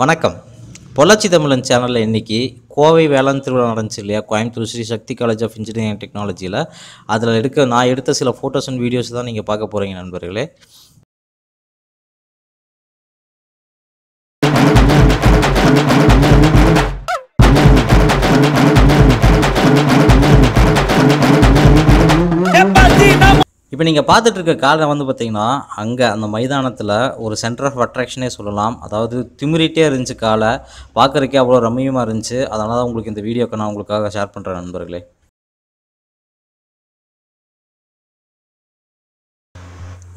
வணக்கம் பொள்ளாச்சி தமிழன் சேனலில் இன்றைக்கி கோவை வேளாண் திருவிழா நடந்துச்சு இல்லையா Coimbatore Sri Shakti college of engineering டெக்னாலஜியில் அதில் எடுக்க நான் எடுத்த சில ஃபோட்டோஸ் அண்ட் வீடியோஸ் தான் நீங்கள் பார்க்க போகிறீங்க நண்பர்களே இப்போ நீங்கள் பார்த்துட்ருக்க காலம் வந்து பார்த்திங்கன்னா அங்கே அந்த மைதானத்தில் ஒரு சென்டர் ஆஃப் அட்ராக்ஷனே சொல்லலாம் அதாவது திமிரிட்டே இருந்துச்சு காலை பார்க்குறக்கே அவ்வளோ ரம்மியமாக இருந்துச்சு அதனால தான் உங்களுக்கு இந்த வீடியோக்கு நான் உங்களுக்காக ஷேர் பண்ணுறேன் நண்பர்களே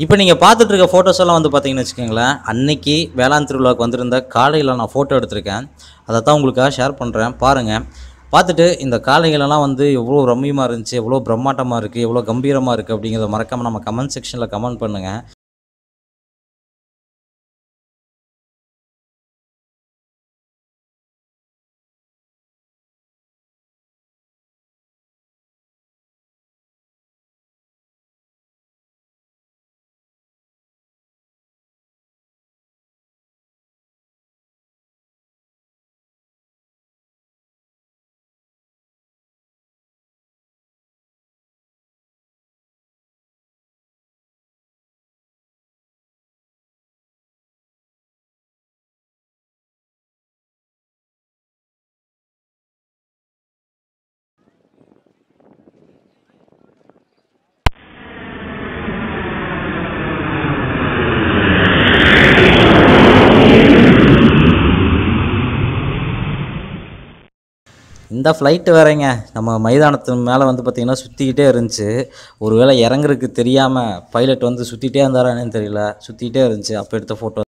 இப்போ நீங்கள் பார்த்துட்டு இருக்க ஃபோட்டோஸ் எல்லாம் வந்து பார்த்தீங்கன்னு வச்சுக்கோங்களேன் அன்னைக்கு வேளாண் திருவிழாவுக்கு வந்திருந்த காலையில் நான் ஃபோட்டோ எடுத்திருக்கேன் அதை தான் உங்களுக்காக ஷேர் பண்ணுறேன் பாருங்கள் பார்த்துட்டு இந்த காலைகளெல்லாம் வந்து எவ்வளோ ரம்மியமாக இருந்துச்சு எவ்வளோ பிரம்மாண்டமாக இருக்குது எவ்வளோ கம்பீரமாக இருக்குது அப்படிங்கிறத மறக்காமல் நம்ம கமெண்ட் செக்ஷனில் கமெண்ட் பண்ணுங்கள் இந்த ஃப்ளைட்டு வேறேங்க நம்ம மைதானத்து மேலே வந்து பார்த்திங்கன்னா சுற்றிக்கிட்டே இருந்துச்சு ஒரு வேளை இறங்குறதுக்கு தெரியாமல் பைலட் வந்து சுற்றிட்டே இருந்தாரா என்னன்னு தெரியல சுற்றிக்கிட்டே இருந்துச்சு அப்போ எடுத்த ஃபோட்டோ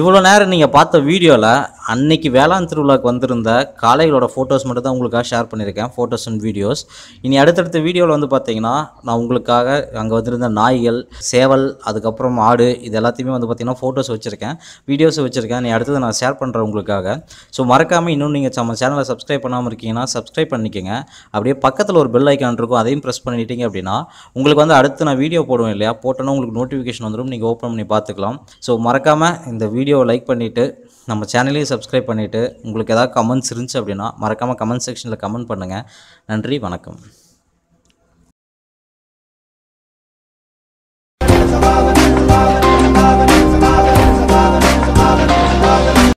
இவ்வளோ நேரம் நீங்கள் பார்த்த வீடியோவில் அன்னைக்கு வேளாண் திருவிழாக்கு வந்திருந்த காளைகளோட ஃபோட்டோஸ் மட்டும் தான் உங்களுக்காக ஷேர் பண்ணியிருக்கேன் ஃபோட்டோஸ் அண்ட் வீடியோஸ் இனி அடுத்தடுத்த வீடியோவில் வந்து பார்த்தீங்கன்னா நான் உங்களுக்காக அங்கே வந்திருந்த நாய்கள் சேவல் அதுக்கப்புறம் ஆடு இது எல்லாத்தையுமே வந்து பார்த்திங்கன்னா ஃபோட்டோஸ் வச்சுருக்கேன் வீடியோஸ் வச்சுருக்கேன் நீ அடுத்தது நான் ஷேர் பண்ணுறேன் உங்களுக்காக ஸோ மறக்காமல் இன்னும் நீங்கள் நம்ம சேனலை சப்ஸ்கிரைப் பண்ணாமல் இருக்கீங்கன்னா சப்ஸ்கிரைப் பண்ணிக்கோங்க அப்படியே பக்கத்தில் ஒரு பெல் ஐக்கான் இருக்கும் அதையும் ப்ரெஸ் பண்ணிட்டீங்க அப்படின்னா உங்களுக்கு வந்து அடுத்து நான் வீடியோ போடுவேன் இல்லையா போட்டோன்னா உங்களுக்கு நோட்டிஃபிகேஷன் வந்துடும் நீங்கள் ஓப்பன் பண்ணி பார்த்துக்கலாம் ஸோ மறக்காமல் இந்த வீடியோவை லைக் பண்ணிவிட்டு நம்ம சேனலையும் சப்ஸ்கிரைப் பண்ணிவிட்டு உங்களுக்கு எதாவது கமெண்ட்ஸ் இருந்துச்சு அப்படின்னா மறக்காமல் கமெண்ட் செக்ஷனில் கமெண்ட் பண்ணுங்கள் நன்றி வணக்கம்